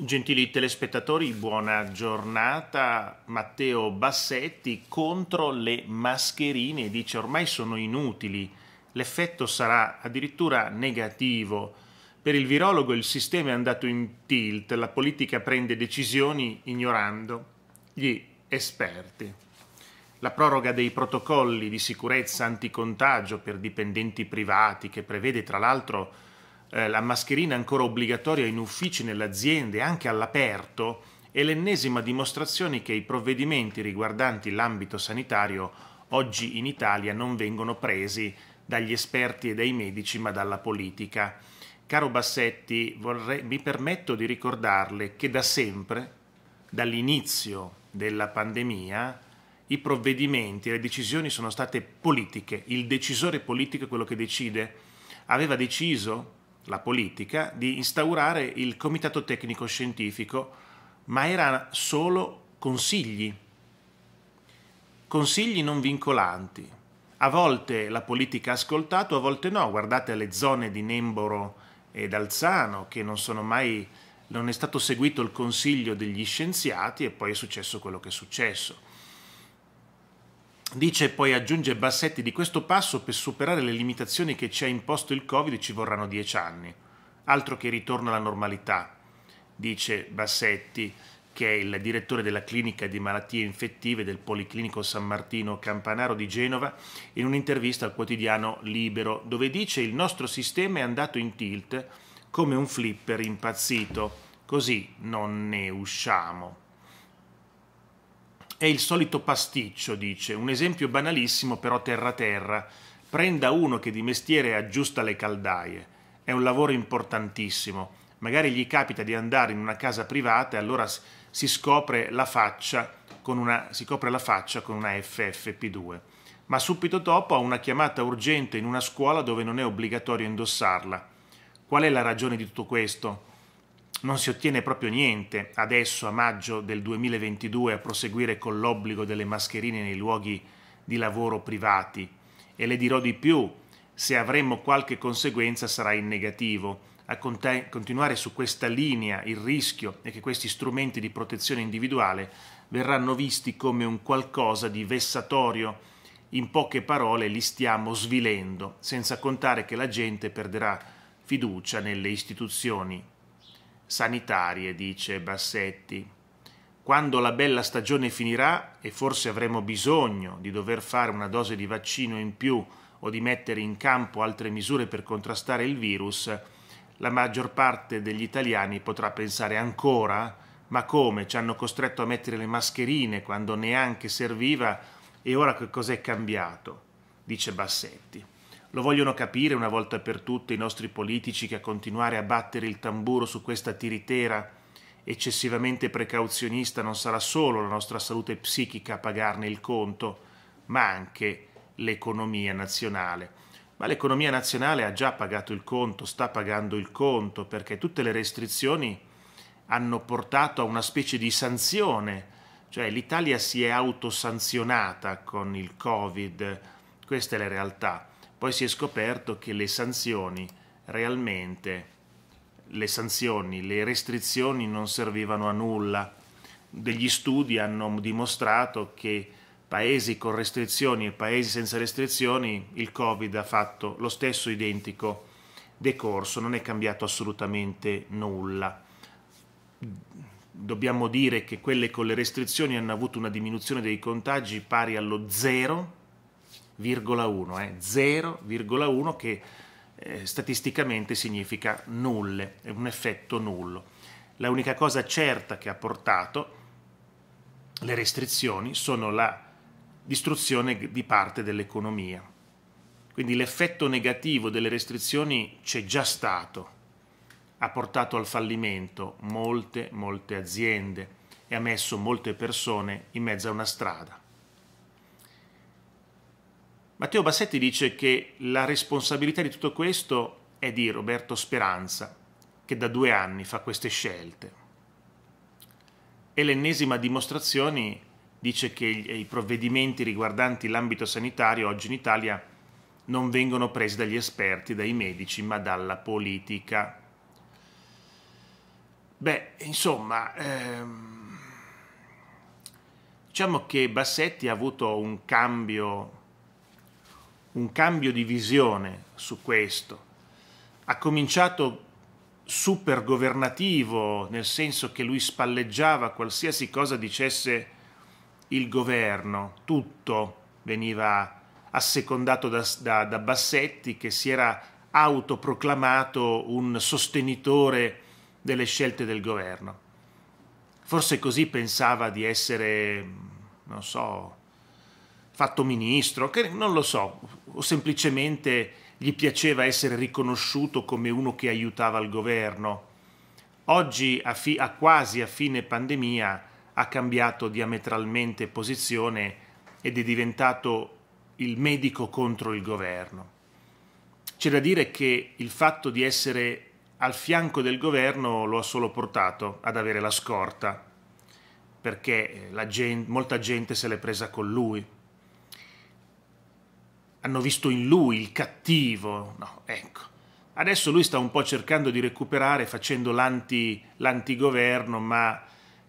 Gentili telespettatori, buona giornata. Matteo Bassetti contro le mascherine dice ormai sono inutili. L'effetto sarà addirittura negativo. Per il virologo il sistema è andato in tilt, la politica prende decisioni ignorando gli esperti. La proroga dei protocolli di sicurezza anticontagio per dipendenti privati che prevede tra l'altro eh, la mascherina ancora obbligatoria in uffici, nelle aziende, anche all'aperto, è l'ennesima dimostrazione che i provvedimenti riguardanti l'ambito sanitario oggi in Italia non vengono presi dagli esperti e dai medici, ma dalla politica. Caro Bassetti, vorrei, mi permetto di ricordarle che da sempre, dall'inizio della pandemia, i provvedimenti, e le decisioni sono state politiche. Il decisore politico è quello che decide. Aveva deciso la politica, di instaurare il comitato tecnico scientifico, ma erano solo consigli, consigli non vincolanti. A volte la politica ha ascoltato, a volte no. Guardate le zone di Nemboro e d'Alzano, che non sono mai, non è stato seguito il consiglio degli scienziati e poi è successo quello che è successo. Dice poi, aggiunge Bassetti, di questo passo per superare le limitazioni che ci ha imposto il Covid ci vorranno dieci anni. Altro che ritorno alla normalità, dice Bassetti, che è il direttore della clinica di malattie infettive del Policlinico San Martino Campanaro di Genova, in un'intervista al quotidiano Libero, dove dice il nostro sistema è andato in tilt come un flipper impazzito, così non ne usciamo. È il solito pasticcio, dice, un esempio banalissimo però terra-terra. Prenda uno che di mestiere aggiusta le caldaie. È un lavoro importantissimo. Magari gli capita di andare in una casa privata e allora si scopre la faccia con una, si copre la faccia con una FFP2. Ma subito dopo ha una chiamata urgente in una scuola dove non è obbligatorio indossarla. Qual è la ragione di tutto questo? non si ottiene proprio niente adesso a maggio del 2022 a proseguire con l'obbligo delle mascherine nei luoghi di lavoro privati e le dirò di più, se avremmo qualche conseguenza sarà in negativo. A continuare su questa linea il rischio è che questi strumenti di protezione individuale verranno visti come un qualcosa di vessatorio. In poche parole li stiamo svilendo, senza contare che la gente perderà fiducia nelle istituzioni sanitarie, dice Bassetti. Quando la bella stagione finirà e forse avremo bisogno di dover fare una dose di vaccino in più o di mettere in campo altre misure per contrastare il virus, la maggior parte degli italiani potrà pensare ancora ma come ci hanno costretto a mettere le mascherine quando neanche serviva e ora che cos'è cambiato, dice Bassetti. Lo vogliono capire una volta per tutte i nostri politici che a continuare a battere il tamburo su questa tiritera eccessivamente precauzionista non sarà solo la nostra salute psichica a pagarne il conto, ma anche l'economia nazionale. Ma l'economia nazionale ha già pagato il conto, sta pagando il conto, perché tutte le restrizioni hanno portato a una specie di sanzione, cioè l'Italia si è autosanzionata con il Covid, questa è la realtà. Poi si è scoperto che le sanzioni realmente le sanzioni, le restrizioni non servivano a nulla. Degli studi hanno dimostrato che paesi con restrizioni e paesi senza restrizioni il Covid ha fatto lo stesso identico decorso, non è cambiato assolutamente nulla. Dobbiamo dire che quelle con le restrizioni hanno avuto una diminuzione dei contagi pari allo zero 0,1, eh, 0,1 che eh, statisticamente significa nulle, è un effetto nullo. La unica cosa certa che ha portato le restrizioni sono la distruzione di parte dell'economia. Quindi l'effetto negativo delle restrizioni c'è già stato, ha portato al fallimento molte, molte aziende e ha messo molte persone in mezzo a una strada. Matteo Bassetti dice che la responsabilità di tutto questo è di Roberto Speranza, che da due anni fa queste scelte. E l'ennesima dimostrazione dice che i provvedimenti riguardanti l'ambito sanitario oggi in Italia non vengono presi dagli esperti, dai medici, ma dalla politica. Beh, insomma, ehm, diciamo che Bassetti ha avuto un cambio un cambio di visione su questo. Ha cominciato super governativo, nel senso che lui spalleggiava qualsiasi cosa dicesse il governo, tutto veniva assecondato da, da, da Bassetti che si era autoproclamato un sostenitore delle scelte del governo. Forse così pensava di essere, non so, fatto ministro, che non lo so, o semplicemente gli piaceva essere riconosciuto come uno che aiutava il governo. Oggi, a, fi- a quasi a fine pandemia, ha cambiato diametralmente posizione ed è diventato il medico contro il governo. C'è da dire che il fatto di essere al fianco del governo lo ha solo portato ad avere la scorta, perché eh, gente, molta gente se l'è presa con lui hanno visto in lui il cattivo. No, ecco. Adesso lui sta un po' cercando di recuperare facendo l'anti, l'antigoverno, ma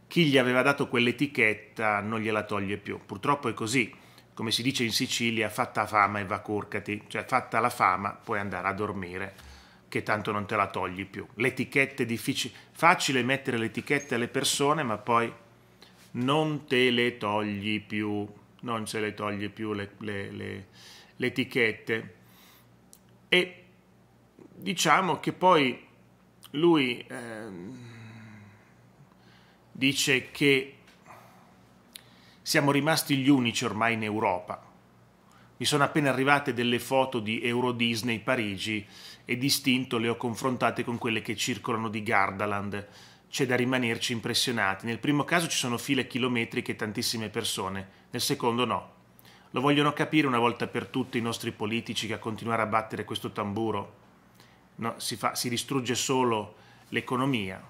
chi gli aveva dato quell'etichetta non gliela toglie più. Purtroppo è così. Come si dice in Sicilia, fatta fama e va curcati. Cioè, fatta la fama, puoi andare a dormire, che tanto non te la togli più. L'etichetta è difficile. Facile mettere l'etichetta alle persone, ma poi non te le togli più. Non se le togli più le, le, le le etichette e diciamo che poi lui eh, dice che siamo rimasti gli unici ormai in Europa. Mi sono appena arrivate delle foto di Euro Disney Parigi e distinto le ho confrontate con quelle che circolano di Gardaland. C'è da rimanerci impressionati. Nel primo caso ci sono file chilometriche e tantissime persone, nel secondo no. Lo vogliono capire una volta per tutte i nostri politici che a continuare a battere questo tamburo no, si, fa, si distrugge solo l'economia.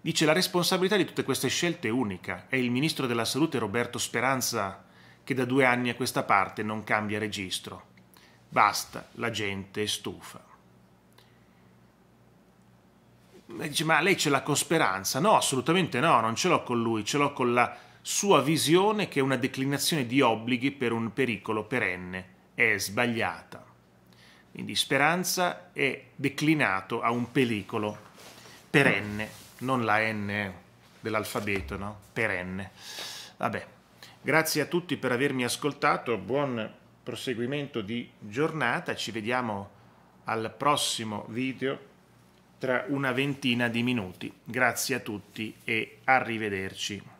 Dice la responsabilità di tutte queste scelte è unica, è il ministro della salute Roberto Speranza che da due anni a questa parte non cambia registro. Basta, la gente è stufa. Dice, ma lei ce l'ha con Speranza? No, assolutamente no, non ce l'ho con lui, ce l'ho con la sua visione che una declinazione di obblighi per un pericolo perenne è sbagliata. Quindi speranza è declinato a un pericolo perenne, non la N eh, dell'alfabeto, no? Perenne. Vabbè, grazie a tutti per avermi ascoltato, buon proseguimento di giornata, ci vediamo al prossimo video tra una ventina di minuti. Grazie a tutti e arrivederci.